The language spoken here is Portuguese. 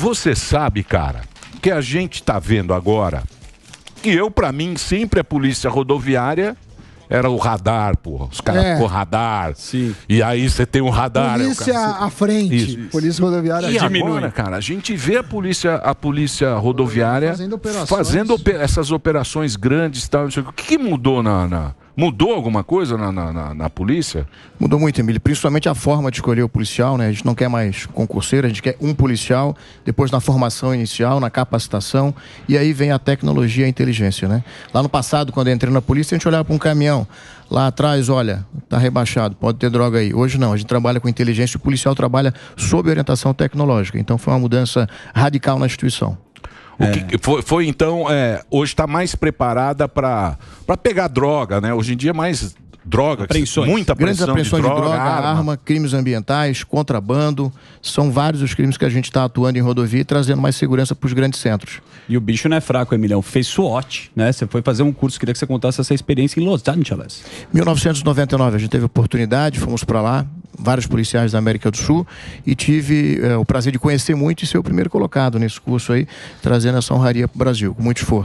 Você sabe, cara, que a gente está vendo agora, que eu, para mim, sempre a polícia rodoviária era o radar, porra. Os caras é. com radar. Sim. E aí você tem um radar. É polícia é cara... à frente. Isso. Isso. Polícia rodoviária. E diminui. agora, cara, a gente vê a polícia, a polícia rodoviária fazendo, operações. fazendo essas operações grandes e tal. O que, que mudou na, na, Mudou alguma coisa na, na, na, na polícia? Mudou muito, Emílio. Principalmente a forma de escolher o policial, né? A gente não quer mais concurseiro, a gente quer um policial, depois na formação inicial, na capacitação, e aí vem a tecnologia e a inteligência, né? Lá no passado, quando eu entrei na polícia, a gente olhava para um caminhão. Lá atrás, olha, tá rebaixado, pode ter droga aí. Hoje não, a gente trabalha com inteligência, o policial trabalha sob orientação tecnológica. Então foi uma mudança radical na instituição. O é. foi, foi então, é, hoje está mais preparada para pegar droga, né? Hoje em dia é mais droga, apreensões. muita apreensão Grandes apreensões de droga, de droga arma. arma. crimes ambientais, contrabando. São vários os crimes que a gente está atuando em rodovia e trazendo mais segurança para os grandes centros. E o bicho não é fraco, Emilhão. Fez SWOT, né? Você foi fazer um curso, queria que você contasse essa experiência em Los Angeles. 1999, a gente teve oportunidade, fomos para lá, vários policiais da América do Sul e tive é, o prazer de conhecer muito e ser o primeiro colocado nesse curso aí, trazendo essa honraria para o Brasil, com muito esforço.